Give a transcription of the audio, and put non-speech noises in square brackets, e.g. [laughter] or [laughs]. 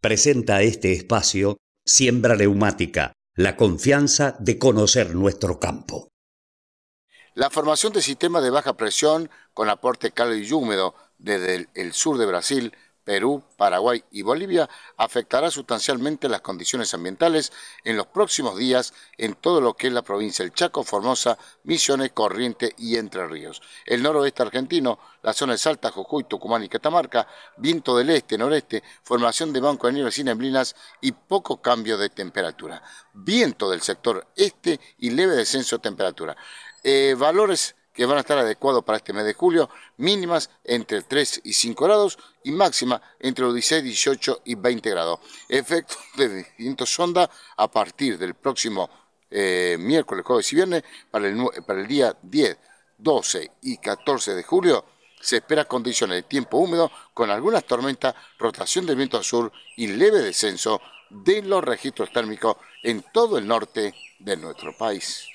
presenta este espacio Siembra Neumática, la confianza de conocer nuestro campo. La formación de sistemas de baja presión con aporte cálido y húmedo desde el sur de Brasil Perú, Paraguay y Bolivia afectará sustancialmente las condiciones ambientales en los próximos días en todo lo que es la provincia del Chaco, Formosa, Misiones, Corrientes y Entre Ríos. El noroeste argentino, las zonas altas, Jujuy, Tucumán y Catamarca, viento del este, noreste, formación de banco de nieve sin neblinas y poco cambio de temperatura. Viento del sector este y leve descenso de temperatura. Eh, valores que van a estar adecuados para este mes de julio, mínimas entre 3 y 5 grados y máxima entre los 16, 18 y 20 grados. Efectos [laughs] de distintos sonda a partir del próximo eh, miércoles, jueves y viernes para el, día 10, 12 y 14 de julio. Se espera condiciones de tiempo húmedo con algunas tormentas, rotación del viento al sur y leve descenso de los registros térmicos en todo el norte de nuestro país.